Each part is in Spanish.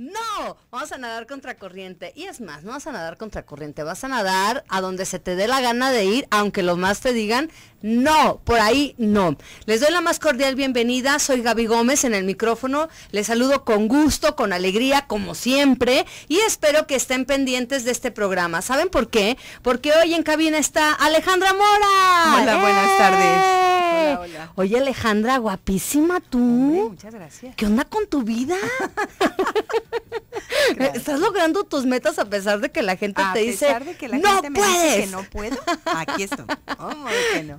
no, vamos a nadar contracorriente. Y es más, no vas a nadar contra corriente, vas a nadar a donde se te dé la gana de ir, aunque los más te digan, no, por ahí no. Les doy la más cordial bienvenida, soy Gaby Gómez en el micrófono, les saludo con gusto, con alegría, como siempre, y espero que estén pendientes de este programa. ¿Saben por qué? Porque hoy en cabina está Alejandra Mora. Hola, buenas tardes. ¡Eh! Hola, hola. Oye, Alejandra, guapísima tú. muchas gracias. ¿Qué onda con tu vida? Estás logrando tus metas a pesar de que la gente te dice. que no no puedo, aquí estoy.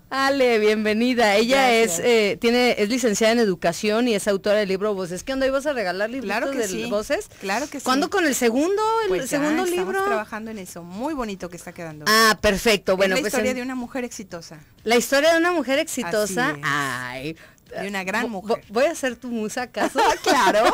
Ale, bienvenida. Ella es eh, tiene es licenciada en educación y es autora del libro Voces. ¿Qué onda? ¿Ibas a regalar libros de Voces? Claro que sí. ¿Cuándo con el segundo? ¿El pues segundo libro? Estamos trabajando en eso. Muy bonito que está quedando. Ah, perfecto. Bueno, es la pues historia de una mujer exitosa. La historia de una mujer exitosa. Ay, de una gran mujer. ¿Voy a ser tu musa acaso? claro.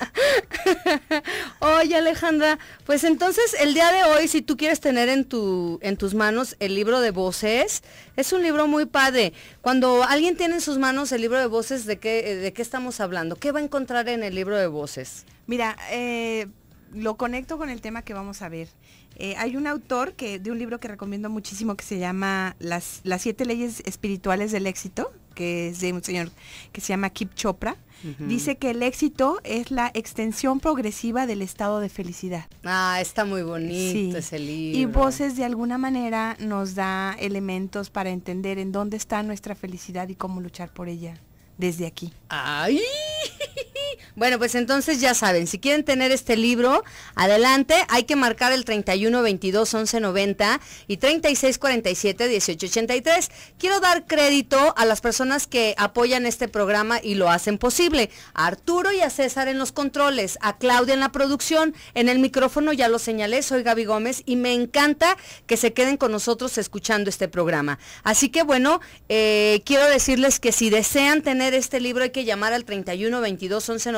Oye, Alejandra, pues entonces el día de hoy, si tú quieres tener en, tu, en tus manos el libro de voces, es un libro muy padre. Cuando alguien tiene en sus manos el libro de voces, ¿de qué, eh, de qué estamos hablando? ¿Qué va a encontrar en el libro de voces? Mira, eh, lo conecto con el tema que vamos a ver. Eh, hay un autor que, de un libro que recomiendo muchísimo que se llama Las, Las siete leyes espirituales del éxito que es de un señor que se llama Kip Chopra, dice que el éxito es la extensión progresiva del estado de felicidad. Ah, está muy bonito ese libro. Y Voces de alguna manera nos da elementos para entender en dónde está nuestra felicidad y cómo luchar por ella desde aquí. ¡Ay! Bueno, pues entonces ya saben, si quieren tener este libro, adelante, hay que marcar el 31 22 11 90 y 36 47 18 83. Quiero dar crédito a las personas que apoyan este programa y lo hacen posible. A Arturo y a César en los controles, a Claudia en la producción, en el micrófono ya lo señalé, soy Gaby Gómez y me encanta que se queden con nosotros escuchando este programa. Así que bueno, eh, quiero decirles que si desean tener este libro hay que llamar al 31 22 11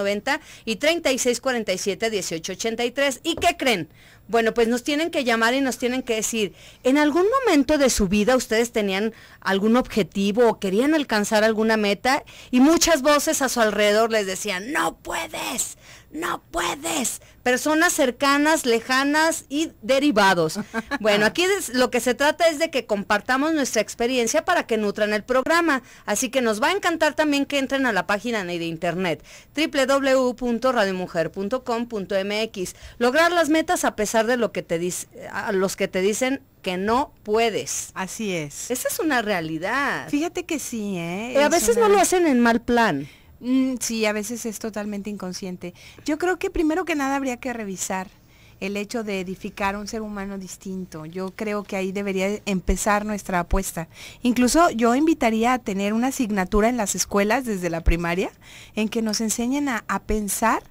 y 3647-1883. ¿Y qué creen? Bueno, pues nos tienen que llamar y nos tienen que decir, ¿en algún momento de su vida ustedes tenían algún objetivo o querían alcanzar alguna meta? Y muchas voces a su alrededor les decían, no puedes, no puedes. Personas cercanas, lejanas y derivados. Bueno, aquí es, lo que se trata es de que compartamos nuestra experiencia para que nutran el programa. Así que nos va a encantar también que entren a la página de internet www.radiomujer.com.mx. Lograr las metas a pesar de lo que te dice, a los que te dicen que no puedes. Así es. Esa es una realidad. Fíjate que sí, ¿eh? a veces no lo hacen en mal plan. Mm, sí, a veces es totalmente inconsciente. Yo creo que primero que nada habría que revisar el hecho de edificar un ser humano distinto. Yo creo que ahí debería empezar nuestra apuesta. Incluso yo invitaría a tener una asignatura en las escuelas desde la primaria en que nos enseñen a pensar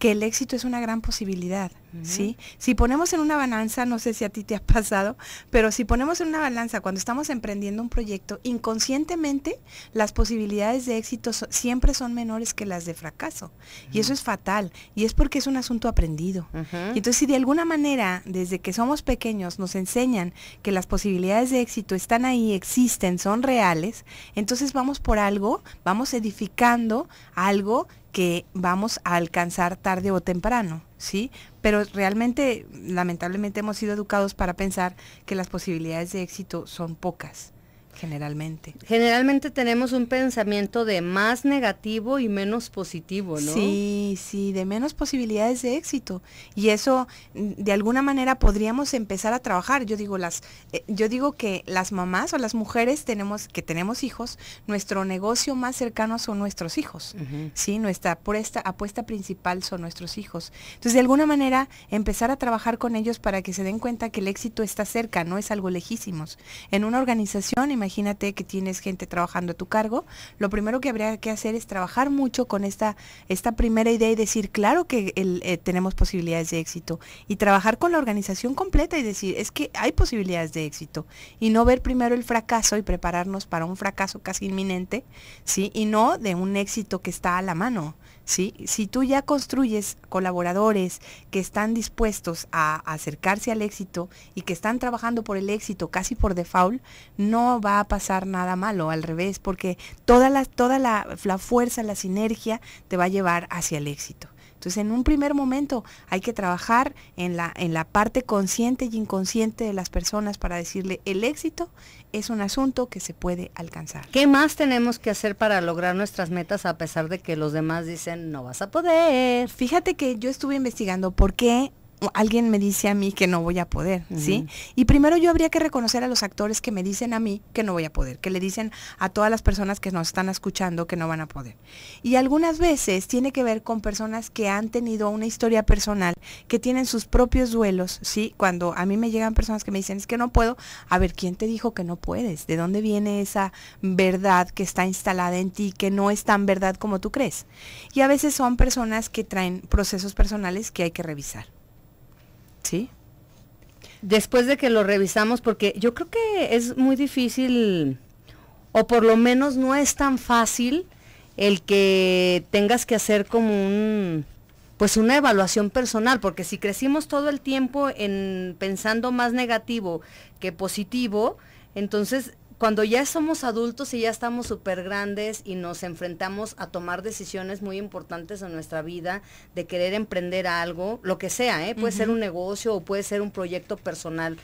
que el éxito es una gran posibilidad ¿Sí? Si ponemos en una balanza, no sé si a ti te ha pasado, pero si ponemos en una balanza cuando estamos emprendiendo un proyecto, inconscientemente las posibilidades de éxito siempre son menores que las de fracaso. Y eso es fatal. Y es porque es un asunto aprendido. entonces, si de alguna manera, desde que somos pequeños, nos enseñan que las posibilidades de éxito están ahí, existen, son reales, entonces vamos por algo, vamos edificando algo que vamos a alcanzar tarde o temprano, ¿sí? pero realmente lamentablemente hemos sido educados para pensar que las posibilidades de éxito son pocas. Generalmente. Generalmente tenemos un pensamiento de más negativo y menos positivo, ¿no? Sí, sí, de menos posibilidades de éxito. Y eso, mm, de alguna manera, podríamos empezar a trabajar. Yo digo, las, eh, yo digo que las mamás o las mujeres tenemos, que tenemos hijos, nuestro negocio más cercano son nuestros hijos. Sí, nuestra apuesta, principal son nuestros hijos. Entonces, de alguna manera, empezar a trabajar con ellos para que se den cuenta que el éxito está cerca, no es algo lejísimos. En una organización, me imagínate que tienes gente trabajando a tu cargo, lo primero que habría que hacer es trabajar mucho con esta, esta primera idea y decir, claro que eh, tenemos posibilidades de éxito, y trabajar con la organización completa y decir, es que hay posibilidades de éxito, y no ver primero el fracaso y prepararnos para un fracaso casi inminente, ¿sí? Y no de un éxito que está a la mano. Si tú ya construyes colaboradores que están dispuestos a acercarse al éxito y que están trabajando por el éxito casi por default, no va a pasar nada malo, al revés, porque toda toda la fuerza, la sinergia te va a llevar hacia el éxito. Entonces, en un primer momento hay que trabajar en la, en la parte consciente y inconsciente de las personas para decirle, el éxito es un asunto que se puede alcanzar. ¿Qué más tenemos que hacer para lograr nuestras metas a pesar de que los demás dicen, no vas a poder? Fíjate que yo estuve investigando por qué alguien me dice a mí que no voy a poder, ¿sí? Y primero yo habría que reconocer a los actores que me dicen a mí que no voy a poder, que le dicen a todas las personas que nos están escuchando que no van a poder. Y algunas veces tiene que ver con personas que han tenido una historia personal, que tienen sus propios duelos, ¿sí? Cuando a mí me llegan personas que me dicen, es que no puedo, a ver, ¿quién te dijo que no puedes? ¿De dónde viene esa verdad que está instalada en ti, que no es tan verdad como tú crees? Y a veces son personas que traen procesos personales que hay que revisar. Sí. Después de que lo revisamos, porque yo creo que es muy difícil, o por lo menos no es tan fácil el que tengas que hacer como un, pues una evaluación personal, porque si crecimos todo el tiempo en pensando más negativo que positivo, entonces cuando ya somos adultos y ya estamos súper grandes y nos enfrentamos a tomar decisiones muy importantes en nuestra vida, de querer emprender algo, lo que sea, ¿eh? puede ser un negocio o puede ser un proyecto personal.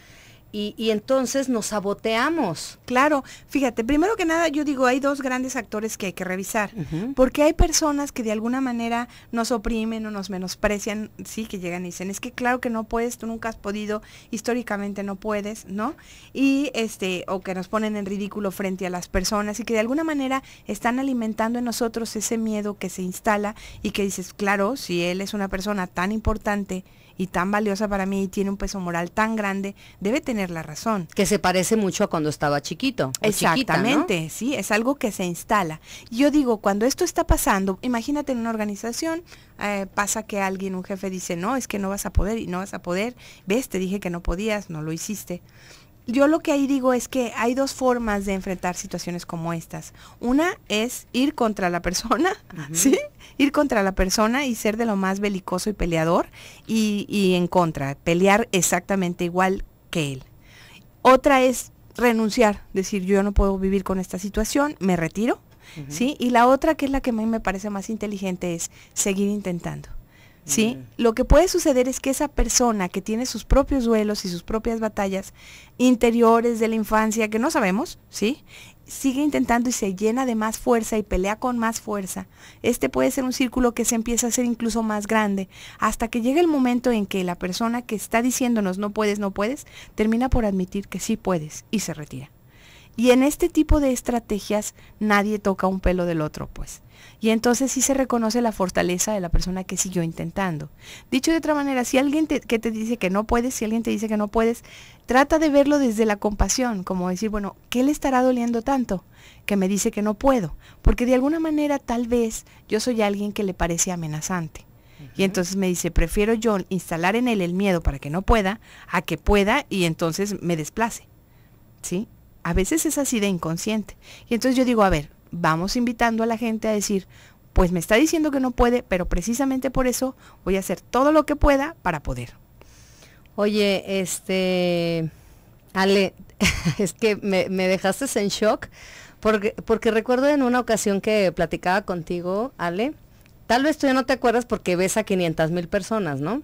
Y, entonces nos saboteamos. Claro, fíjate, primero que nada yo digo, hay dos grandes actores que hay que revisar, porque hay personas que de alguna manera nos oprimen o nos menosprecian, sí, que llegan y dicen, es que claro que no puedes, tú nunca has podido, históricamente no puedes, ¿no? Y este, o que nos ponen en ridículo frente a las personas y que de alguna manera están alimentando en nosotros ese miedo que se instala y que dices, claro, si él es una persona tan importante, y tan valiosa para mí y tiene un peso moral tan grande, debe tener la razón. Que se parece mucho a cuando estaba chiquito. Exactamente, chiquita, sí, es algo que se instala. Yo digo, cuando esto está pasando, imagínate en una organización, eh, pasa que alguien, un jefe dice, no, es que no vas a poder y no vas a poder, ves, te dije que no podías, no lo hiciste yo lo que ahí digo es que hay dos formas de enfrentar situaciones como estas. Una es ir contra la persona, ¿sí? Ir contra la persona y ser de lo más belicoso y peleador y, en contra, pelear exactamente igual que él. Otra es renunciar, decir yo no puedo vivir con esta situación, me retiro, ¿sí? Y la otra que es la que a mí me parece más inteligente es seguir intentando. ¿sí? Lo que puede suceder es que esa persona que tiene sus propios duelos y sus propias batallas interiores de la infancia, que no sabemos, ¿sí? Sigue intentando y se llena de más fuerza y pelea con más fuerza. Este puede ser un círculo que se empieza a hacer incluso más grande, hasta que llega el momento en que la persona que está diciéndonos no puedes, no puedes, termina por admitir que sí puedes y se retira. Y en este tipo de estrategias nadie toca un pelo del otro, pues. Y entonces sí se reconoce la fortaleza de la persona que siguió intentando. Dicho de otra manera, si alguien te, que te dice que no puedes, si alguien te dice que no puedes, trata de verlo desde la compasión, como decir, bueno, ¿qué le estará doliendo tanto que me dice que no puedo? Porque de alguna manera tal vez yo soy alguien que le parece amenazante. Y entonces me dice, prefiero yo instalar en él el miedo para que no pueda, a que pueda y entonces me desplace. ¿Sí? A veces es así de inconsciente. Y entonces yo digo, a ver, vamos invitando a la gente a decir, pues me está diciendo que no puede, pero precisamente por eso voy a hacer todo lo que pueda para poder. Oye, este, Ale, es que me, me dejaste en shock, porque, porque recuerdo en una ocasión que platicaba contigo, Ale, tal vez tú ya no te acuerdas porque ves a 500 mil personas, ¿no?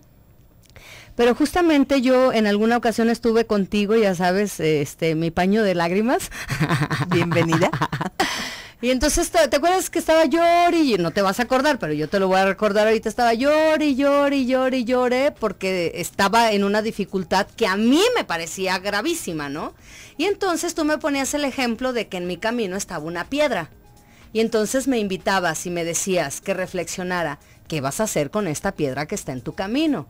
Pero justamente yo en alguna ocasión estuve contigo, ya sabes, este, mi paño de lágrimas. Bienvenida. Y entonces, ¿te, acuerdas que estaba y No te vas a acordar, pero yo te lo voy a recordar ahorita. Estaba y llori, y lloré, porque estaba en una dificultad que a mí me parecía gravísima, ¿no? Y entonces tú me ponías el ejemplo de que en mi camino estaba una piedra. Y entonces me invitabas y me decías que reflexionara, ¿qué vas a hacer con esta piedra que está en tu camino?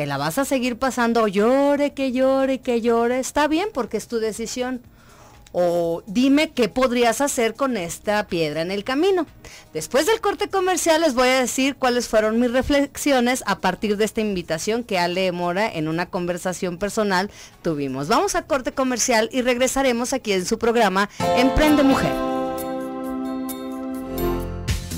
te la vas a seguir pasando, llore, que llore, que llore, está bien porque es tu decisión. O dime qué podrías hacer con esta piedra en el camino. Después del corte comercial les voy a decir cuáles fueron mis reflexiones a partir de esta invitación que Ale Mora en una conversación personal tuvimos. Vamos a corte comercial y regresaremos aquí en su programa Emprende Mujer.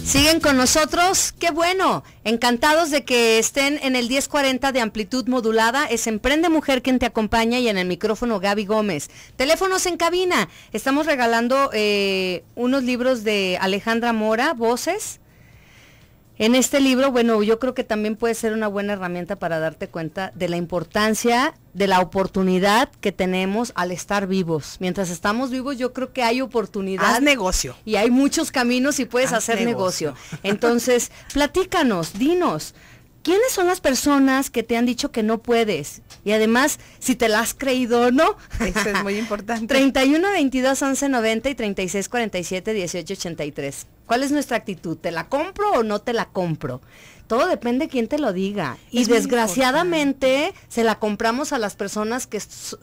Siguen con nosotros, qué bueno. Encantados de que estén en el 1040 de amplitud modulada. Es Emprende Mujer quien te acompaña y en el micrófono Gaby Gómez. Teléfonos en cabina. Estamos regalando eh, unos libros de Alejandra Mora, Voces. En este libro, bueno, yo creo que también puede ser una buena herramienta para darte cuenta de la importancia, de la oportunidad que tenemos al estar vivos. Mientras estamos vivos, yo creo que hay oportunidad. Haz negocio. Y hay muchos caminos y puedes hacer negocio. Entonces, platícanos, dinos. ¿Quiénes son las personas que te han dicho que no puedes? Y además, si te la has creído o no. Eso es muy importante. 31 22 11 90 y 36 47 18 83. ¿Cuál es nuestra actitud? ¿Te la compro o no te la compro? todo depende de quién te lo diga. y desgraciadamente se la compramos a las personas que,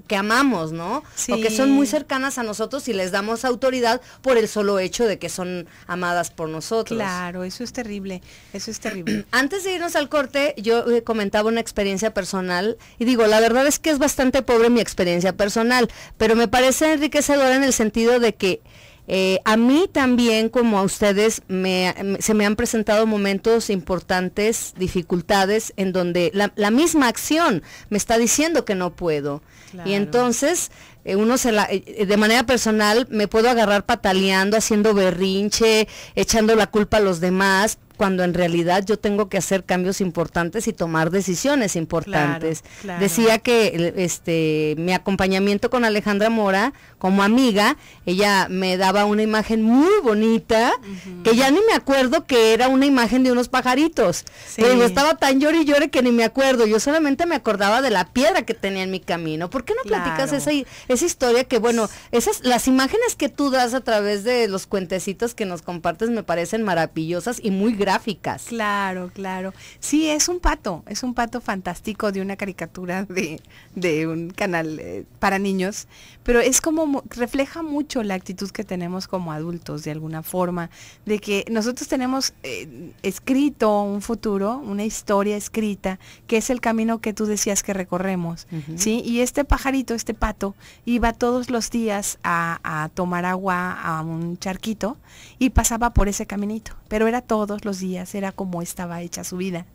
que amamos, ¿no? Sí. O que son muy cercanas a nosotros y les damos autoridad por el solo hecho de que son amadas por nosotros. Claro, eso es terrible, eso es terrible. Antes de irnos al corte, yo eh, comentaba una experiencia personal y digo, la verdad es que es bastante pobre mi experiencia personal, pero me parece enriquecedora en el sentido de que eh, a mí también, como a ustedes, me, se me han presentado momentos importantes, dificultades, en donde la, misma acción me está diciendo que no puedo. Y entonces eh, uno se la, eh, de manera personal me puedo agarrar pataleando, haciendo berrinche, echando la culpa a los demás, cuando en realidad yo tengo que hacer cambios importantes y tomar decisiones importantes. Decía que este mi acompañamiento con Alejandra Mora como amiga, ella me daba una imagen muy bonita que ya ni me acuerdo que era una imagen de unos pajaritos. Pero estaba tan llore llore que ni me acuerdo, yo solamente me acordaba de la piedra que tenía en mi camino. ¿Por qué no platicas esa esa historia que bueno, esas las imágenes que tú das a través de los cuentecitos que nos compartes me parecen maravillosas y muy grandes Claro, claro. Sí, es un pato, es un pato fantástico de una caricatura de, un canal eh, para niños, pero es como, refleja mucho la actitud que tenemos como adultos de alguna forma, de que nosotros tenemos eh, escrito un futuro, una historia escrita, que es el camino que tú decías que recorremos, ¿sí? Y este pajarito, este pato, iba todos los días a tomar agua a un charquito y pasaba por ese caminito pero era todos los días, era como estaba hecha su vida.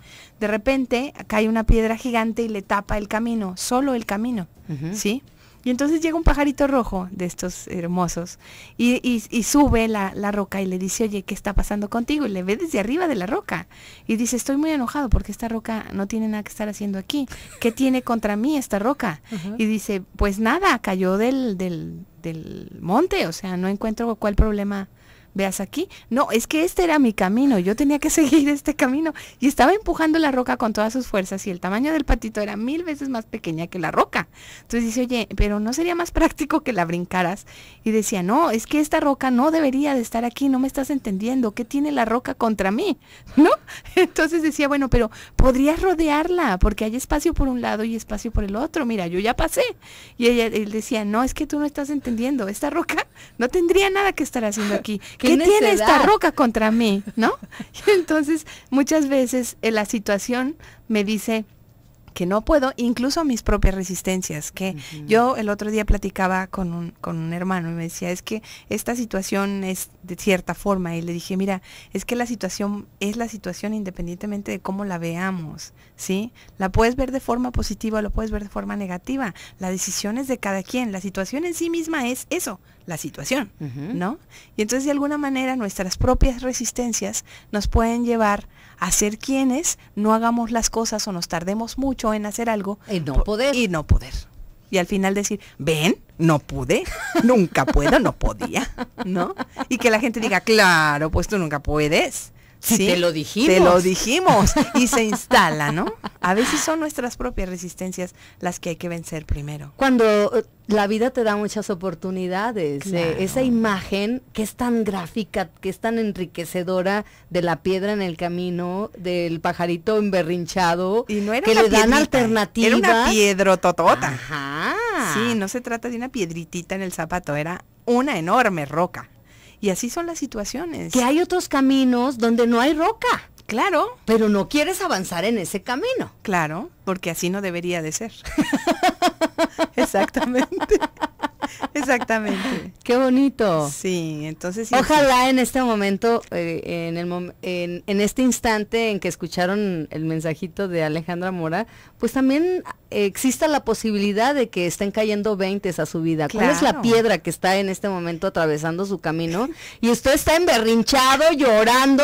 De repente cae una piedra gigante y le tapa el camino, solo el camino, ¿sí? Y entonces llega un pajarito rojo de estos hermosos y, y, sube la, roca y le dice, oye, ¿qué está pasando contigo? Y le ve desde arriba de la roca. Y dice, estoy muy enojado porque esta roca no tiene nada que estar haciendo aquí. ¿Qué tiene contra mí esta roca? Y dice, pues nada, cayó del, del, del monte, o sea, no encuentro cuál problema veas aquí, no, es que este era mi camino, yo tenía que seguir este camino y estaba empujando la roca con todas sus fuerzas y el tamaño del patito era mil veces más pequeña que la roca. Entonces dice, oye, pero no sería más práctico que la brincaras. Y decía, no, es que esta roca no debería de estar aquí, no me estás entendiendo, ¿qué tiene la roca contra mí? ¿No? Entonces decía, bueno, pero podrías rodearla porque hay espacio por un lado y espacio por el otro, mira, yo ya pasé. Y ella, él decía, no, es que tú no estás entendiendo, esta roca no tendría nada que estar haciendo aquí. ¿Qué, tiene esta roca contra mí? ¿No? Entonces, muchas veces en eh, la situación me dice, que no puedo, incluso mis propias resistencias, que yo el otro día platicaba con un, con un hermano y me decía, es que esta situación es de cierta forma, y le dije, mira, es que la situación es la situación independientemente de cómo la veamos, ¿sí? La puedes ver de forma positiva, o la puedes ver de forma negativa, la decisión es de cada quien, la situación en sí misma es eso, la situación, ¿no? Y entonces de alguna manera nuestras propias resistencias nos pueden llevar a ser quienes no hagamos las cosas o nos tardemos mucho en hacer algo. Y no poder. Y no poder. Y al final decir, ven, no pude, nunca puedo, no podía, ¿no? Y que la gente diga, claro, pues tú nunca puedes. Sí, te lo dijimos. Te lo dijimos y se instala, ¿no? A veces son nuestras propias resistencias las que hay que vencer primero. Cuando eh, la vida te da muchas oportunidades, eh, esa imagen que es tan gráfica, que es tan enriquecedora de la piedra en el camino, del pajarito emberrinchado, y no era que le dan ¿eh? Era una piedra totota. Ajá. Sí, no se trata de una piedritita en el zapato, era una enorme roca. Y así son las situaciones. Que hay otros caminos donde no hay roca. Claro. Pero no quieres avanzar en ese camino. Claro, porque así no debería de ser. Exactamente. Exactamente. Qué bonito. Sí, entonces. Ojalá en este momento, eh, en, el en, este instante en que escucharon el mensajito de Alejandra Mora, pues también eh, exista la posibilidad de que estén cayendo veintes a su vida. ¿Cuál es la piedra que está en este momento atravesando su camino? y usted está emberrinchado, llorando,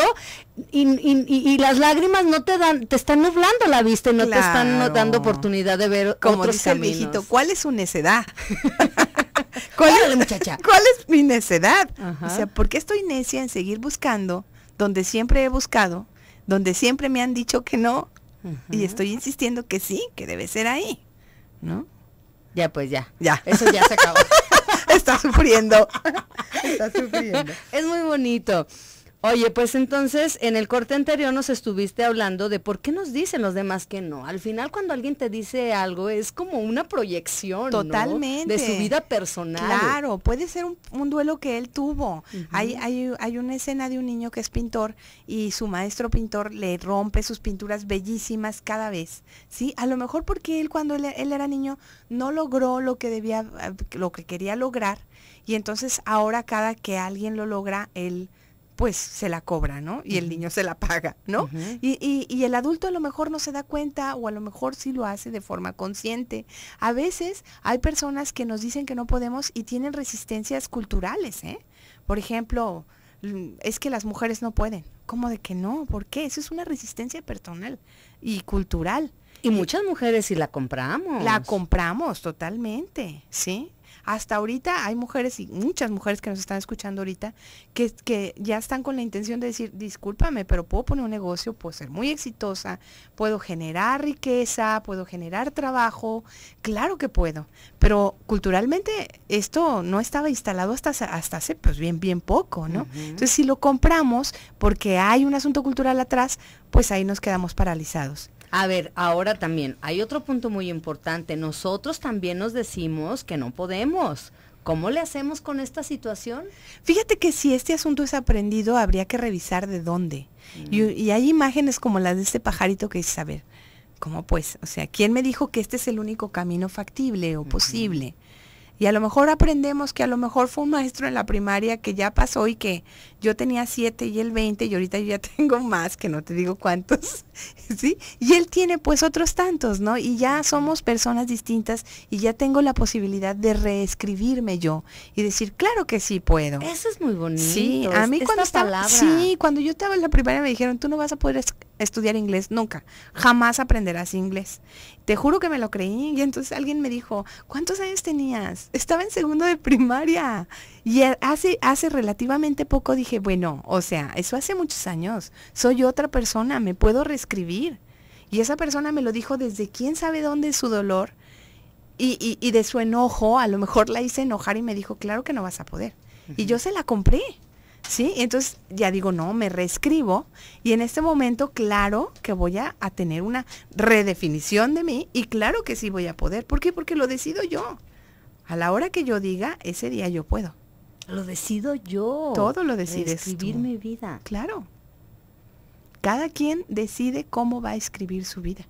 y, las lágrimas no te dan, te están nublando la vista y no te están dando oportunidad de ver Como otros ¿cuál es su necedad? ¿Cuál, ¿Cuál es mi necedad? O sea, ¿por qué estoy necia en seguir buscando donde siempre he buscado, donde siempre me han dicho que no? Y estoy insistiendo que sí, que debe ser ahí, ¿no? Ya, pues ya. Ya. Eso ya se acabó. Está sufriendo. Está sufriendo. Es muy bonito. Oye, pues entonces en el corte anterior nos estuviste hablando de por qué nos dicen los demás que no. Al final cuando alguien te dice algo es como una proyección Totalmente. de su vida personal. Claro, puede ser un, duelo que él tuvo. hay, hay, hay, una escena de un niño que es pintor y su maestro pintor le rompe sus pinturas bellísimas cada vez. ¿sí? A lo mejor porque él cuando él, él era niño no logró lo que debía, lo que quería lograr. Y entonces ahora cada que alguien lo logra, él pues se la cobra, ¿no? Y el niño se la paga, ¿no? y, y, y, el adulto a lo mejor no se da cuenta o a lo mejor sí lo hace de forma consciente. A veces hay personas que nos dicen que no podemos y tienen resistencias culturales, ¿eh? Por ejemplo, mm, es que las mujeres no pueden. ¿Cómo de que no? ¿Por qué? Eso es una resistencia personal y cultural. Y muchas mujeres sí la compramos. La compramos totalmente, ¿sí? Hasta ahorita hay mujeres y muchas mujeres que nos están escuchando ahorita que, que ya están con la intención de decir, discúlpame, pero puedo poner un negocio, puedo ser muy exitosa, puedo generar riqueza, puedo generar trabajo, claro que puedo, pero culturalmente esto no estaba instalado hasta, hasta hace pues bien, bien poco, ¿no? Entonces si lo compramos porque hay un asunto cultural atrás, pues ahí nos quedamos paralizados. A ver, ahora también, hay otro punto muy importante. Nosotros también nos decimos que no podemos. ¿Cómo le hacemos con esta situación? Fíjate que si este asunto es aprendido, habría que revisar de dónde. Mm. Y, hay imágenes como las de este pajarito que dice, a ver, ¿cómo pues? O sea, ¿quién me dijo que este es el único camino factible o posible? Y a lo mejor aprendemos que a lo mejor fue un maestro en la primaria que ya pasó y que yo tenía 7 y él 20 y ahorita ya tengo más, que no te digo cuántos, ¿sí? Y él tiene pues otros tantos, ¿no? Y ya somos personas distintas y ya tengo la posibilidad de reescribirme yo y decir, claro que sí puedo. Eso es muy bonito. Sí, a mí cuando estaba, sí, cuando yo estaba en la primaria me dijeron, tú no vas a poder estudiar inglés nunca, jamás aprenderás inglés. Te juro que me lo creí y entonces alguien me dijo, ¿cuántos años tenías? Estaba en segundo de primaria y hace, hace relativamente poco dije, bueno, o sea, eso hace muchos años, soy otra persona, me puedo reescribir. Y esa persona me lo dijo desde quién sabe dónde su dolor y, de su enojo, a lo mejor la hice enojar y me dijo, claro que no vas a poder. Y yo se la compré. ¿sí? entonces ya digo, no, me reescribo y en este momento, claro que voy a, a, tener una redefinición de mí y claro que sí voy a poder. ¿Por qué? Porque lo decido yo. A la hora que yo diga, ese día yo puedo. Lo decido yo. Todo lo decides. Escribir mi vida. Claro. Cada quien decide cómo va a escribir su vida.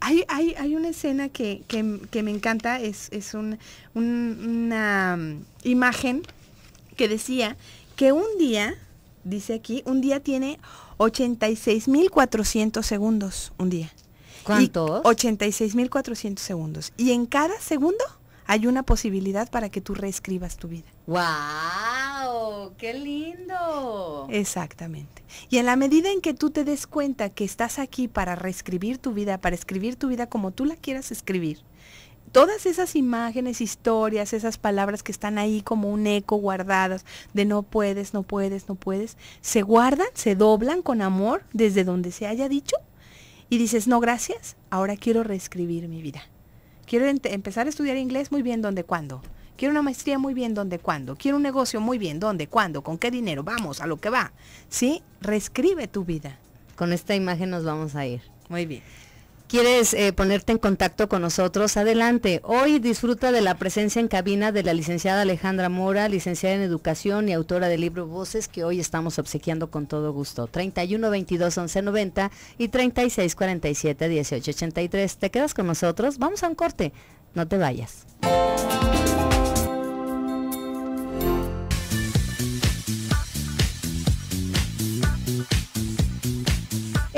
Hay, hay, una escena que, me encanta, es, un, una mm, imagen que decía que un día, dice aquí, un día tiene 86.400 segundos, un día. ¿Cuántos? 86.400 segundos. Y en cada segundo hay una posibilidad para que tú reescribas tu vida. ¡Wow! ¡Qué lindo! Exactamente. Y en la medida en que tú te des cuenta que estás aquí para reescribir tu vida, para escribir tu vida como tú la quieras escribir, todas esas imágenes, historias, esas palabras que están ahí como un eco guardadas de no puedes, no puedes, no puedes, se guardan, se doblan con amor desde donde se haya dicho y dices, no, gracias, ahora quiero reescribir mi vida. Quiero empezar a estudiar inglés, muy bien, ¿dónde, cuándo? Quiero una maestría, muy bien, ¿dónde, cuándo? Quiero un negocio, muy bien, ¿dónde, cuándo? ¿Con qué dinero? Vamos, a lo que va. ¿Sí? Reescribe tu vida. Con esta imagen nos vamos a ir. Muy bien. ¿Quieres eh, ponerte en contacto con nosotros? Adelante. Hoy disfruta de la presencia en cabina de la licenciada Alejandra Mora, licenciada en Educación y autora del libro Voces, que hoy estamos obsequiando con todo gusto. 31 22 11 90 y 36 47 18 83. ¿Te quedas con nosotros? Vamos a un corte. No te vayas.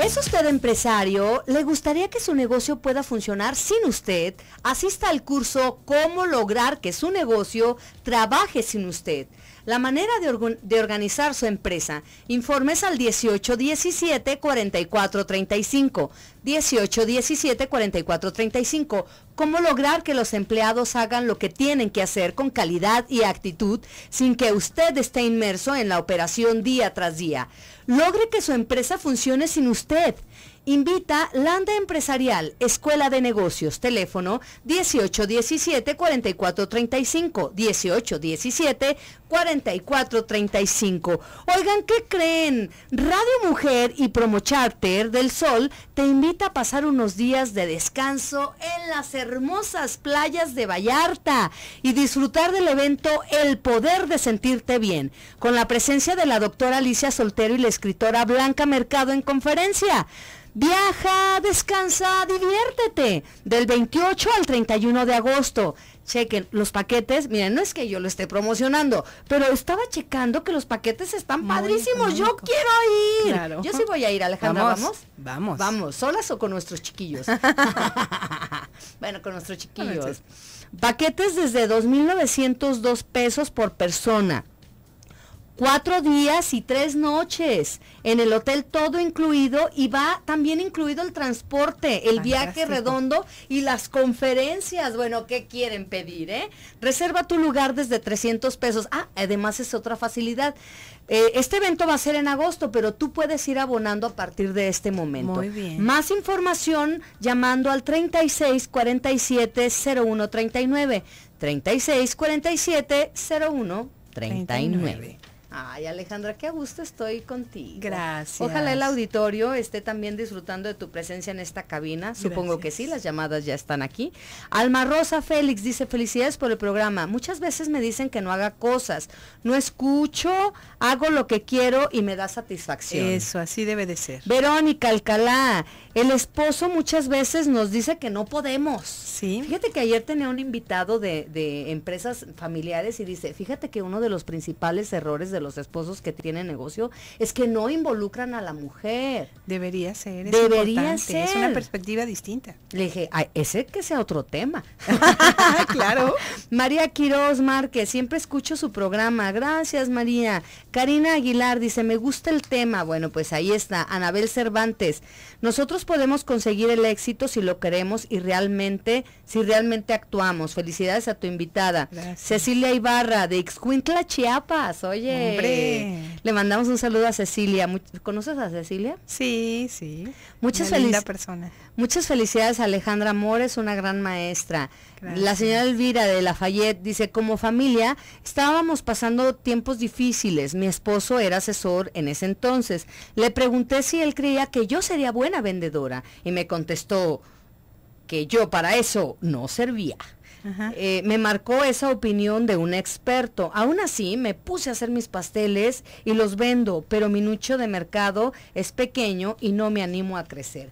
¿Es usted empresario? ¿Le gustaría que su negocio pueda funcionar sin usted? Asista al curso Cómo lograr que su negocio trabaje sin usted. La manera de, organizar su empresa. Informes al 1817-4435. 1817-4435. ¿Cómo lograr que los empleados hagan lo que tienen que hacer con calidad y actitud sin que usted esté inmerso en la operación día tras día? Logre que su empresa funcione sin usted. Invita Landa Empresarial, Escuela de Negocios, teléfono 1817-4435, 1817-4435. Oigan, ¿qué creen? Radio Mujer y Promo Charter del Sol te invita a pasar unos días de descanso en las hermosas playas de Vallarta y disfrutar del evento El Poder de Sentirte Bien, con la presencia de la doctora Alicia Soltero y la escritora Blanca Mercado en conferencia. Viaja, descansa, diviértete. Del 28 al 31 de agosto. Chequen los paquetes. Miren, no es que yo lo esté promocionando, pero estaba checando que los paquetes están padrísimos. Yo quiero ir. Yo sí voy a ir, Alejandra. Vamos. Vamos. ¿Solas o con nuestros chiquillos? bueno, con nuestros chiquillos. Paquetes desde 2.902 pesos por persona cuatro días y tres noches en el hotel todo incluido y va también incluido el transporte, el viaje redondo y las conferencias. Bueno, ¿qué quieren pedir? Eh? Reserva tu lugar desde 300 pesos. Ah, además es otra facilidad. Eh, este evento va a ser en agosto, pero tú puedes ir abonando a partir de este momento. Muy bien. Más información llamando al 3647-0139. 3647-0139. Ay, Alejandra, qué a gusto estoy contigo. Gracias. Ojalá el auditorio esté también disfrutando de tu presencia en esta cabina. Supongo que sí, las llamadas ya están aquí. Alma Rosa Félix dice, felicidades por el programa. Muchas veces me dicen que no haga cosas. No escucho, hago lo que quiero y me da satisfacción. Eso, así debe de ser. Verónica Alcalá, el esposo muchas veces nos dice que no podemos. Sí. Fíjate que ayer tenía un invitado de, de empresas familiares y dice, fíjate que uno de los principales errores de los esposos que tienen negocio es que no involucran a la mujer. Debería ser. Es Debería importante. ser. Es una perspectiva distinta. Le dije, Ay, ese que sea otro tema. claro. María Quiroz Márquez, siempre escucho su programa. Gracias, María. Karina Aguilar dice, me gusta el tema. Bueno, pues ahí está. Anabel Cervantes, nosotros podemos conseguir el éxito si lo queremos y realmente, si realmente actuamos. Felicidades a tu invitada. Cecilia Ibarra de Ixcuintla, Chiapas. Oye, le mandamos un saludo a Cecilia. ¿Conoces a Cecilia? Sí, sí. Muchas felicidades. persona. Muchas felicidades Alejandra Mores, una gran maestra. La señora Elvira de Lafayette dice, como familia estábamos pasando tiempos difíciles. Mi esposo era asesor en ese entonces. Le pregunté si él creía que yo sería buena vendedora y me contestó que yo para eso no servía. Eh, me marcó esa opinión de un experto. Aún así, me puse a hacer mis pasteles y los vendo, pero mi nucho de mercado es pequeño y no me animo a crecer.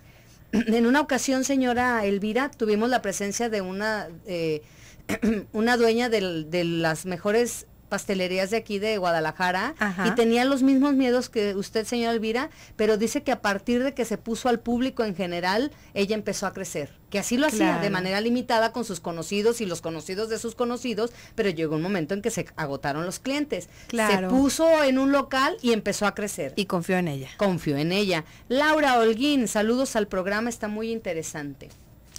en una ocasión, señora Elvira, tuvimos la presencia de una, eh, una dueña de las mejores pastelerías de aquí de Guadalajara y tenía los mismos miedos que usted, señora Elvira, pero dice que a partir de que se puso al público en general, ella empezó a crecer. Que así lo hacía, de manera limitada con sus conocidos y los conocidos de sus conocidos, pero llegó un momento en que se agotaron los clientes. Claro. Se puso en un local y empezó a crecer. Y confió en ella. Confió en ella. Laura Holguín, saludos al programa, está muy interesante.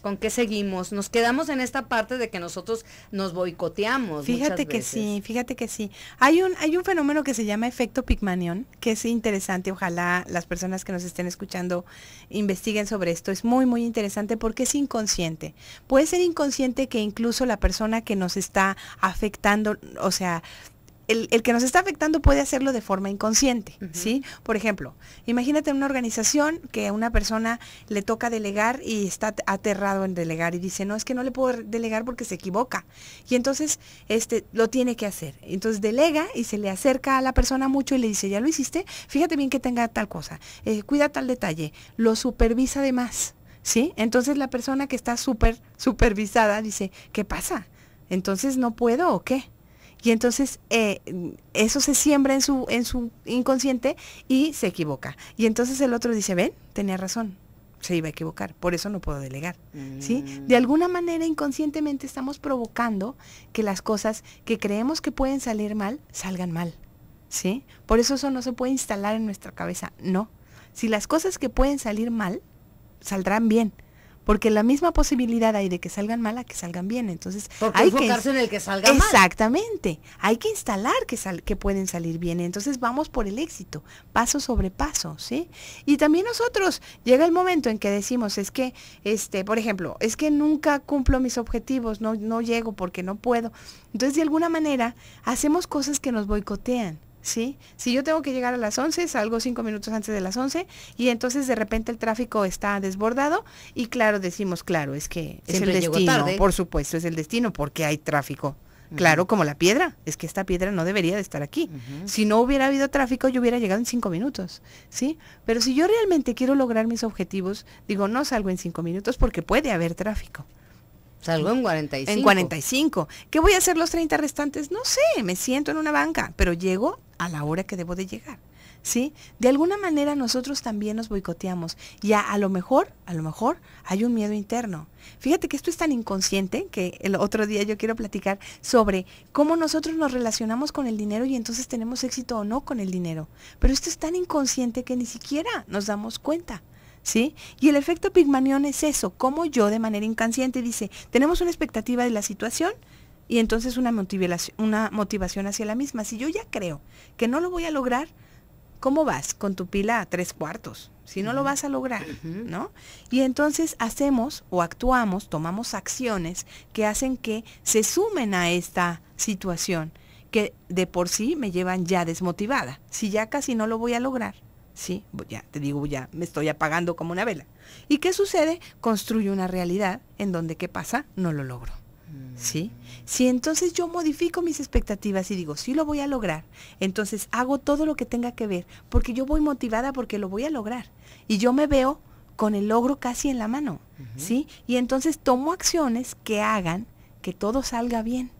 ¿Con qué seguimos? Nos quedamos en esta parte de que nosotros nos boicoteamos. Fíjate que sí, fíjate que sí. Hay un, hay un fenómeno que se llama efecto Pigmanión, que es interesante. Ojalá las personas que nos estén escuchando investiguen sobre esto. Es muy, muy interesante porque es inconsciente. Puede ser inconsciente que incluso la persona que nos está afectando, o sea, el, que nos está afectando puede hacerlo de forma inconsciente, ¿sí? Por ejemplo, imagínate una organización que a una persona le toca delegar y está aterrado en delegar y dice, no, es que no le puedo delegar porque se equivoca. Y entonces este, lo tiene que hacer. Entonces delega y se le acerca a la persona mucho y le dice, ya lo hiciste, fíjate bien que tenga tal cosa, eh, cuida tal detalle, lo supervisa además, ¿sí? Entonces la persona que está súper supervisada dice, ¿qué pasa? Entonces no puedo o qué? Y entonces eh, eso se siembra en su, en su inconsciente y se equivoca. Y entonces el otro dice, ven, tenía razón, se iba a equivocar, por eso no puedo delegar, ¿sí? Mm. De alguna manera inconscientemente estamos provocando que las cosas que creemos que pueden salir mal, salgan mal, ¿sí? Por eso eso no se puede instalar en nuestra cabeza, no. Si las cosas que pueden salir mal, saldrán bien, porque la misma posibilidad hay de que salgan mal a que salgan bien. Entonces, hay hay enfocarse en el que salga Exactamente. Hay que instalar que sal, que pueden salir bien. Entonces, vamos por el éxito, paso sobre paso, ¿sí? Y también nosotros llega el momento en que decimos, es que este, por ejemplo, es que nunca cumplo mis objetivos, no no llego porque no puedo. Entonces, de alguna manera hacemos cosas que nos boicotean. ¿sí? Si yo tengo que llegar a las 11, salgo cinco minutos antes de las 11 y entonces de repente el tráfico está desbordado y claro, decimos, claro, es que es el destino, por supuesto, es el destino porque hay tráfico. Claro, como la piedra, es que esta piedra no debería de estar aquí. Si no hubiera habido tráfico, yo hubiera llegado en cinco minutos, ¿sí? Pero si yo realmente quiero lograr mis objetivos, digo, no salgo en cinco minutos porque puede haber tráfico. Salgo en 45. En 45. ¿Qué voy a hacer los 30 restantes? No sé, me siento en una banca, pero llego a la hora que debo de llegar. ¿Sí? De alguna manera nosotros también nos boicoteamos. Ya a, lo mejor, a lo mejor hay un miedo interno. Fíjate que esto es tan inconsciente que el otro día yo quiero platicar sobre cómo nosotros nos relacionamos con el dinero y entonces tenemos éxito o no con el dinero. Pero esto es tan inconsciente que ni siquiera nos damos cuenta. ¿Sí? Y el efecto Pigmanión es eso, como yo de manera inconsciente dice, tenemos una expectativa de la situación y entonces una motivación, una motivación hacia la misma. Si yo ya creo que no lo voy a lograr, ¿cómo vas con tu pila a tres cuartos? Si no lo vas a lograr, ¿no? Y entonces hacemos o actuamos, tomamos acciones que hacen que se sumen a esta situación que de por sí me llevan ya desmotivada. Si ya casi no lo voy a lograr, ¿sí? Ya te digo, ya me estoy apagando como una vela. ¿Y qué sucede? Construyo una realidad en donde, ¿qué pasa? No lo logro. Mm. ¿Sí? Si entonces yo modifico mis expectativas y digo, sí lo voy a lograr, entonces hago todo lo que tenga que ver, porque yo voy motivada porque lo voy a lograr. Y yo me veo con el logro casi en la mano, ¿sí? Y entonces tomo acciones que hagan que todo salga bien,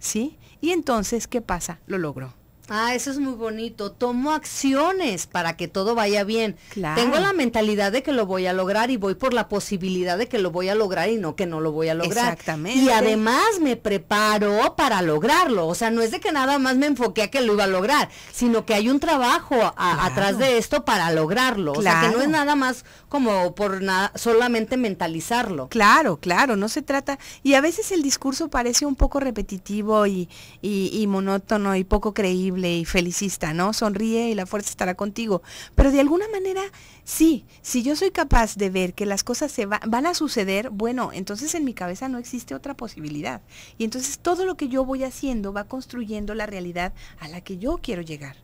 ¿sí? Y entonces, ¿qué pasa? Lo logro. Ah, eso es muy bonito. Tomo acciones para que todo vaya bien. Tengo la mentalidad de que lo voy a lograr y voy por la posibilidad de que lo voy a lograr y no que no lo voy a lograr. Exactamente. Y además me preparo para lograrlo. O sea, no es de que nada más me enfoque a que lo iba a lograr, sino que hay un trabajo atrás de esto para lograrlo. O sea, que no es nada más como por nada, solamente mentalizarlo. Claro, claro, no se trata. Y a veces el discurso parece un poco repetitivo y monótono y poco creíble y felicista, ¿no? Sonríe y la fuerza estará contigo. Pero de alguna manera, sí, si yo soy capaz de ver que las cosas se van a suceder, bueno, entonces en mi cabeza no existe otra posibilidad. Y entonces todo lo que yo voy haciendo va construyendo la realidad a la que yo quiero llegar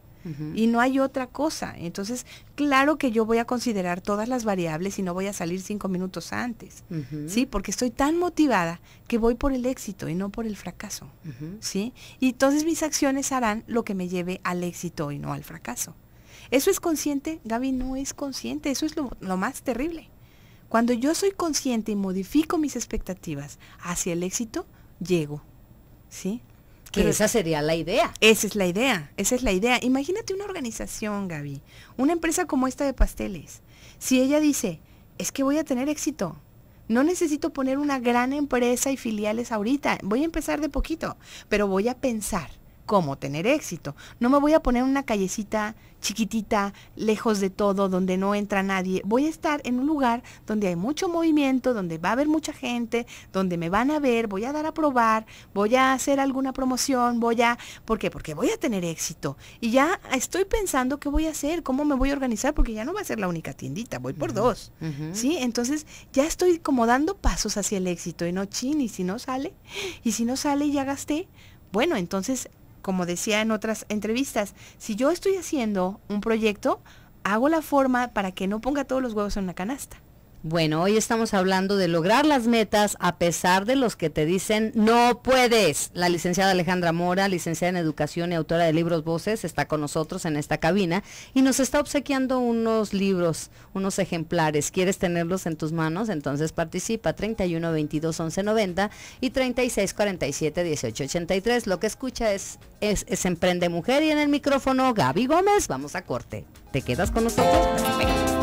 y no hay otra cosa. Entonces, claro que yo voy a considerar todas las variables y no voy a salir cinco minutos antes, ¿sí? Porque estoy tan motivada que voy por el éxito y no por el fracaso, ¿sí? Y entonces mis acciones harán lo que me lleve al éxito y no al fracaso. ¿Eso es consciente? Gaby, no es consciente, eso es lo, lo más terrible. Cuando yo soy consciente y modifico mis expectativas hacia el éxito, llego, ¿sí? Que esa sería la idea. Esa es la idea, esa es la idea. Imagínate una organización, Gaby, una empresa como esta de pasteles. Si ella dice, es que voy a tener éxito, no necesito poner una gran empresa y filiales ahorita. Voy a empezar de poquito, pero voy a pensar cómo tener éxito. No me voy a poner en una callecita chiquitita, lejos de todo, donde no entra nadie. Voy a estar en un lugar donde hay mucho movimiento, donde va a haber mucha gente, donde me van a ver, voy a dar a probar, voy a hacer alguna promoción, voy a... ¿Por qué? Porque voy a tener éxito. Y ya estoy pensando qué voy a hacer, cómo me voy a organizar, porque ya no va a ser la única tiendita, voy por dos. ¿Sí? Entonces ya estoy como dando pasos hacia el éxito y no chin, y si no sale, y si no sale ya gasté. Bueno, entonces como decía en otras entrevistas, si yo estoy haciendo un proyecto, hago la forma para que no ponga todos los huevos en una canasta. Bueno, hoy estamos hablando de lograr las metas a pesar de los que te dicen no puedes. La licenciada Alejandra Mora, licenciada en Educación y autora de libros Voces, está con nosotros en esta cabina y nos está obsequiando unos libros, unos ejemplares. ¿Quieres tenerlos en tus manos? Entonces participa 31 22 y 36 47 Lo que escucha es, es, Emprende Mujer y en el micrófono Gaby Gómez. Vamos a corte. ¿Te quedas con nosotros?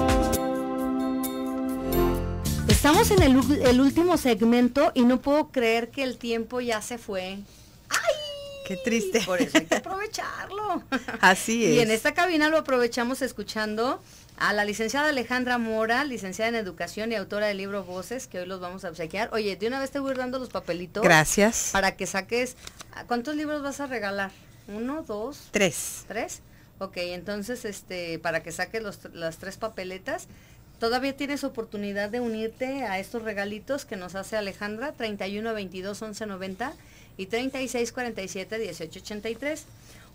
Estamos en el, último segmento y no puedo creer que el tiempo ya se fue. ¡Ay! Qué triste. Por eso hay que aprovecharlo. Así es. Y en esta cabina lo aprovechamos escuchando a la licenciada Alejandra Mora, licenciada en Educación y autora del libro Voces, que hoy los vamos a obsequiar. Oye, de una vez te voy dando los papelitos. Gracias. Para que saques. Ah, ¿Cuántos libros vas a regalar? ¿Uno, dos? Tres. ¿Tres? Ok, entonces, este, para que saques las tres papeletas Todavía tienes oportunidad de unirte a estos regalitos que nos hace Alejandra, 31 22 11 90 y 36 47 18 83.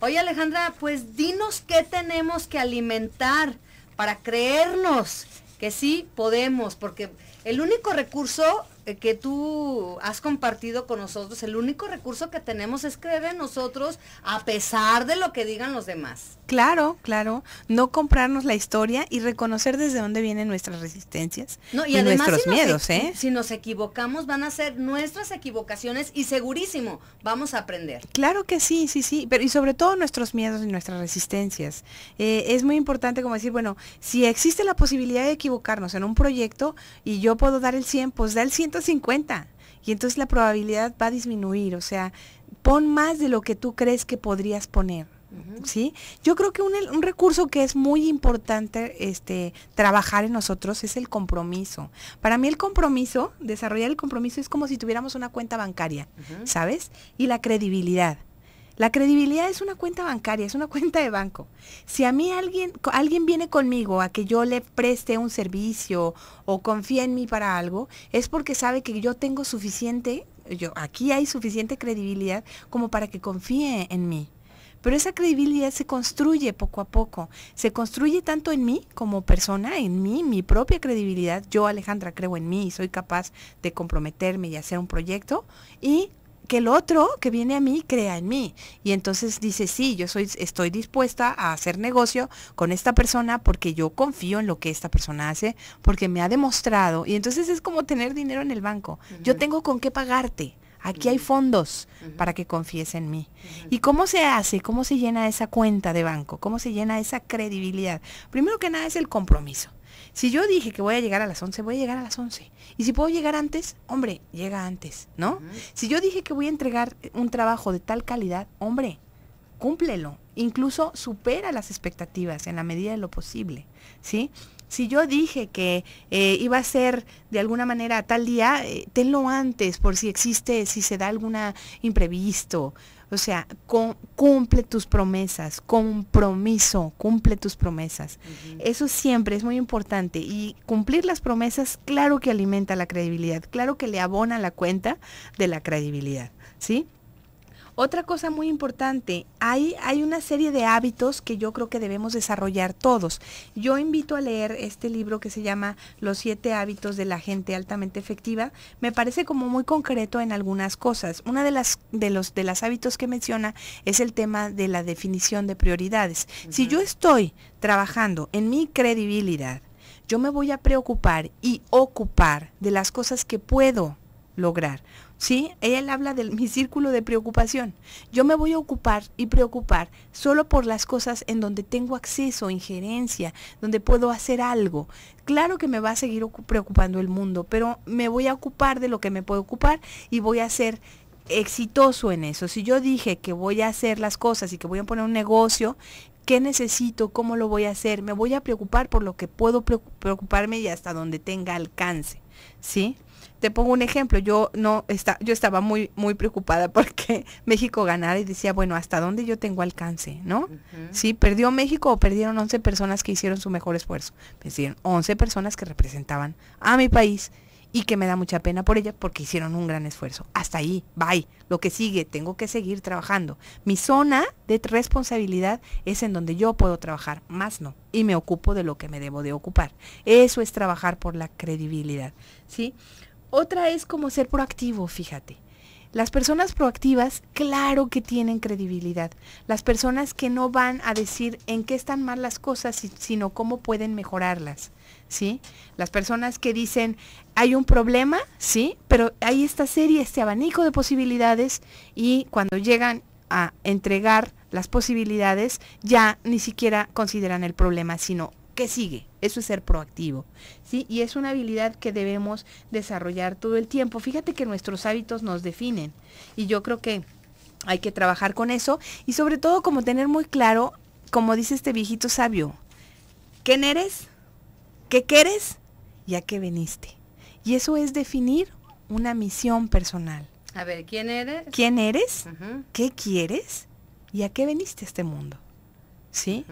Oye Alejandra, pues dinos qué tenemos que alimentar para creernos que sí podemos, porque el único recurso eh, que tú has compartido con nosotros, el único recurso que tenemos es creer en nosotros a pesar de lo que digan los demás. Claro, claro, no comprarnos la historia y reconocer desde dónde vienen nuestras resistencias y, nuestros miedos, ¿eh? Si nos equivocamos van a ser nuestras equivocaciones y segurísimo vamos a aprender. Claro que sí, sí, sí, pero y sobre todo nuestros miedos y nuestras resistencias. Eh, es muy importante como decir, bueno, si existe la posibilidad de equivocarnos en un proyecto y yo puedo dar el 100, pues da el 100 50 Y entonces la probabilidad va a disminuir, o sea, pon más de lo que tú crees que podrías poner. ¿Sí? Yo creo que un, un, recurso que es muy importante este, trabajar en nosotros es el compromiso. Para mí el compromiso, desarrollar el compromiso es como si tuviéramos una cuenta bancaria, ¿sabes? Y la credibilidad. La credibilidad es una cuenta bancaria, es una cuenta de banco. Si a mí alguien, alguien viene conmigo a que yo le preste un servicio o confía en mí para algo, es porque sabe que yo tengo suficiente, yo, aquí hay suficiente credibilidad como para que confíe en mí. Pero esa credibilidad se construye poco a poco. Se construye tanto en mí como persona, en mí, mi propia credibilidad. Yo, Alejandra, creo en mí y soy capaz de comprometerme y hacer un proyecto. Y que el otro que viene a mí crea en mí. Y entonces dice, sí, yo soy, estoy dispuesta a hacer negocio con esta persona porque yo confío en lo que esta persona hace, porque me ha demostrado. Y entonces es como tener dinero en el banco. Yo tengo con qué pagarte. Aquí hay fondos para que confíes en mí. ¿Y cómo se hace? ¿Cómo se llena esa cuenta de banco? ¿Cómo se llena esa credibilidad? Primero que nada es el compromiso. Si yo dije que voy a llegar a las 11, voy a llegar a las 11. Y si puedo llegar antes, hombre, llega antes, ¿no? Si yo dije que voy a entregar eh, un trabajo de tal calidad, hombre, cúmplelo. Incluso supera las expectativas en la medida de lo posible, ¿sí? Si yo dije que eh, iba a ser de alguna manera tal día, eh, tenlo antes por si existe, si se da alguna imprevisto, o sea, cumple tus promesas, compromiso, cumple tus promesas. Eso siempre es muy importante. Y cumplir las promesas, claro que alimenta la credibilidad, claro que le abona la cuenta de la credibilidad, ¿sí? Otra cosa muy importante, hay, hay una serie de hábitos que yo creo que debemos desarrollar todos. Yo invito a leer este libro que se llama Los siete hábitos de la gente altamente efectiva. Me parece como muy concreto en algunas cosas. Una de las de los de hábitos que menciona es el tema de la definición de prioridades. Si yo estoy trabajando en mi credibilidad, yo me voy a preocupar y ocupar de las cosas que puedo lograr. ¿sí? Ella habla de mi círculo de preocupación. Yo me voy a ocupar y preocupar solo por las cosas en donde tengo acceso, injerencia, donde puedo hacer algo. Claro que me va a seguir preocupando el mundo, pero me voy a ocupar de lo que me puedo ocupar y voy a ser exitoso en eso. Si yo dije que voy a hacer las cosas y que voy a poner un negocio, ¿qué necesito? ¿Cómo lo voy a hacer? Me voy a preocupar por lo que puedo preocuparme y hasta donde tenga alcance, ¿sí? Te pongo un ejemplo, yo no está, yo estaba muy, muy preocupada porque México ganara y decía, bueno, ¿hasta dónde yo tengo alcance? ¿No? Sí, perdió México o perdieron 11 personas que hicieron su mejor esfuerzo. Perdieron 11 personas que representaban a mi país y que me da mucha pena por ellas porque hicieron un gran esfuerzo. Hasta ahí, bye. Lo que sigue, tengo que seguir trabajando. Mi zona de responsabilidad es en donde yo puedo trabajar, más no. Y me ocupo de lo que me debo de ocupar. Eso es trabajar por la credibilidad, ¿sí? Otra es como ser proactivo, fíjate. Las personas proactivas, claro que tienen credibilidad. Las personas que no van a decir en qué están mal las cosas, sino cómo pueden mejorarlas. ¿Sí? Las personas que dicen, hay un problema, sí, pero hay esta serie, este abanico de posibilidades y cuando llegan a entregar las posibilidades, ya ni siquiera consideran el problema, sino ¿Qué sigue? Eso es ser proactivo, ¿sí? Y es una habilidad que debemos desarrollar todo el tiempo. Fíjate que nuestros hábitos nos definen y yo creo que hay que trabajar con eso y sobre todo como tener muy claro, como dice este viejito sabio, ¿quién eres? ¿Qué quieres? ¿Y a qué veniste? Y eso es definir una misión personal. A ver, ¿quién eres? ¿Quién eres? ¿Qué quieres? ¿Y a qué veniste a este mundo? ¿Sí?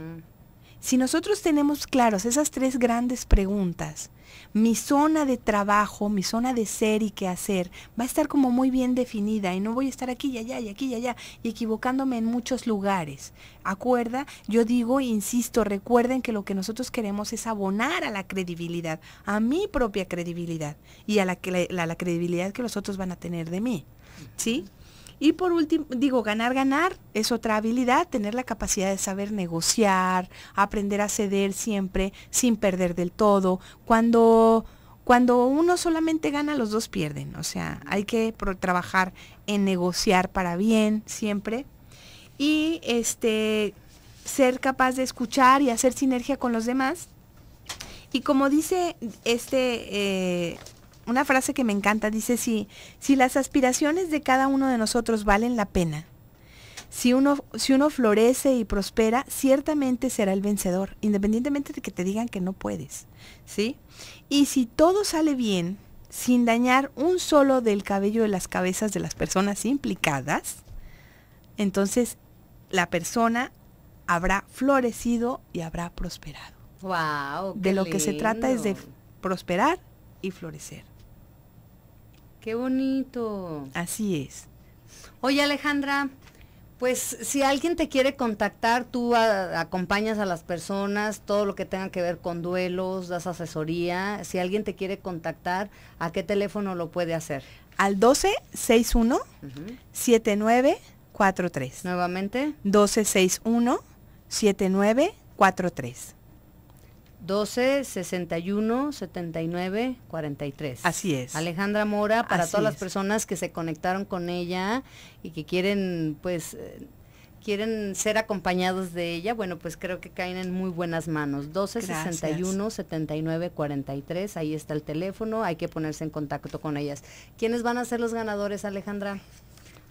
Si nosotros tenemos claros esas tres grandes preguntas, mi zona de trabajo, mi zona de ser y qué hacer, va a estar como muy bien definida y no voy a estar aquí y allá y aquí y allá y equivocándome en muchos lugares. Acuerda, yo digo, insisto, recuerden que lo que nosotros queremos es abonar a la credibilidad, a mi propia credibilidad y a la, a la credibilidad que los otros van a tener de mí. ¿Sí? Y por último, digo, ganar, ganar es otra habilidad, tener la capacidad de saber negociar, aprender a ceder siempre sin perder del todo. Cuando, cuando uno solamente gana, los dos pierden. O sea, hay que trabajar en negociar para bien siempre. Y este, ser capaz de escuchar y hacer sinergia con los demás. Y como dice este eh, una frase que me encanta, dice, si, si las aspiraciones de cada uno de nosotros valen la pena, si uno, si uno florece y prospera, ciertamente será el vencedor, independientemente de que te digan que no puedes, ¿sí? Y si todo sale bien, sin dañar un solo del cabello de las cabezas de las personas implicadas, entonces la persona habrá florecido y habrá prosperado. Wow, de lo que se trata es de prosperar y florecer. Qué bonito. Así es. Oye Alejandra, pues si alguien te quiere contactar, tú acompañas a las personas, todo lo que tenga que ver con duelos, das asesoría. Si alguien te quiere contactar, ¿a qué teléfono lo puede hacer? Al 1261 7943. Nuevamente. 1261 7943. 12 61 79 43. Así es. Alejandra Mora, para todas las personas que se conectaron con ella y que quieren, pues, eh, quieren ser acompañados de ella, bueno, pues creo que caen en muy buenas manos. 12 61 79 43, ahí está el teléfono, hay que ponerse en contacto con ellas. ¿Quiénes van a ser los ganadores, Alejandra?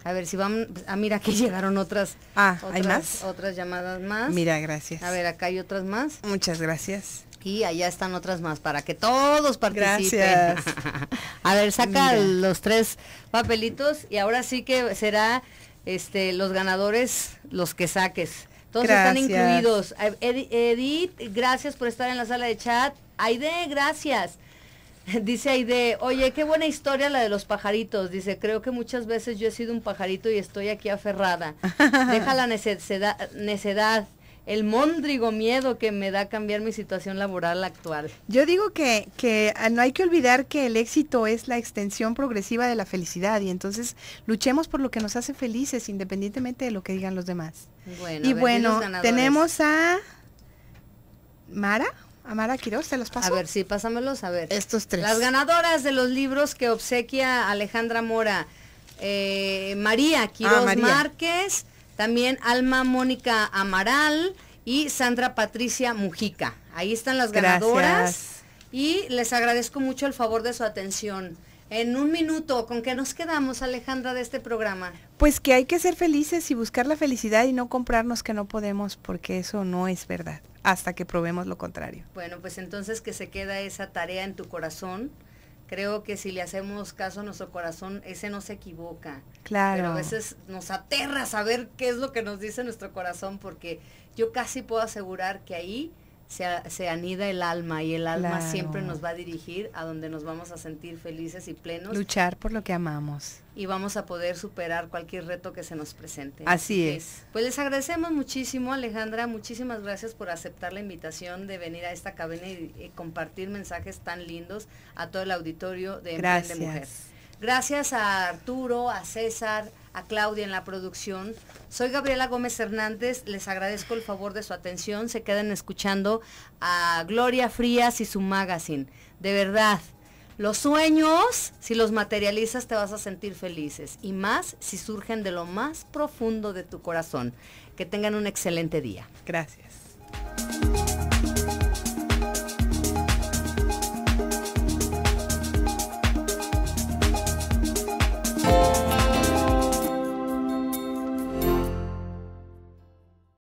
A ver si vamos. Ah, mira que llegaron otras. Ah, otras, ¿hay más? Otras llamadas más. Mira, gracias. A ver, acá hay otras más. Muchas gracias. Y allá están otras más para que todos participen. Gracias. a ver, saca los tres papelitos y ahora sí que será este los ganadores los que saques. Todos están incluidos. Eh, Edith, gracias por estar en la sala de chat. Aide, gracias. Dice Aide, oye, qué buena historia la de los pajaritos. Dice, creo que muchas veces yo he sido un pajarito y estoy aquí aferrada. Deja la necedad, el móndrigo miedo que me da cambiar mi situación laboral actual. Yo digo que, que ah, no hay que olvidar que el éxito es la extensión progresiva de la felicidad y entonces luchemos por lo que nos hace felices independientemente de lo que digan los demás. y bueno, tenemos a Mara. Amara Quiroz, ¿se los paso? A ver, sí, pásamelos, a ver. Estos tres. Las ganadoras de los libros que obsequia Alejandra Mora. Eh, María Quiroz ah, Márquez, también Alma Mónica Amaral y Sandra Patricia Mujica. Ahí están las ganadoras. Y les agradezco mucho el favor de su atención. En un minuto, ¿con qué nos quedamos, Alejandra, de este programa? Pues que hay que ser felices y buscar la felicidad y no comprarnos que no podemos, porque eso no es verdad hasta que probemos lo contrario. Bueno, pues entonces que se queda esa tarea en tu corazón. Creo que si le hacemos caso a nuestro corazón, ese no se equivoca. Claro. Pero a veces nos aterra saber qué es lo que nos dice nuestro corazón, porque yo casi puedo asegurar que ahí se, anida el alma y el alma siempre nos va a dirigir a donde nos vamos a sentir felices y plenos. Luchar por lo que amamos. Y vamos a poder superar cualquier reto que se nos presente. Así es. Pues les agradecemos muchísimo, Alejandra, muchísimas gracias por aceptar la invitación de venir a esta cabina y, compartir mensajes tan lindos a todo el auditorio de Emprende Mujer. Gracias a Arturo, a César, a Claudia en la producción. Soy Gabriela Gómez Hernández, les agradezco el favor de su atención. Se queden escuchando a Gloria Frías y su magazine. De verdad, los sueños, si los materializas, te vas a sentir felices. Y más si surgen de lo más profundo de tu corazón. Que tengan un excelente día. Gracias.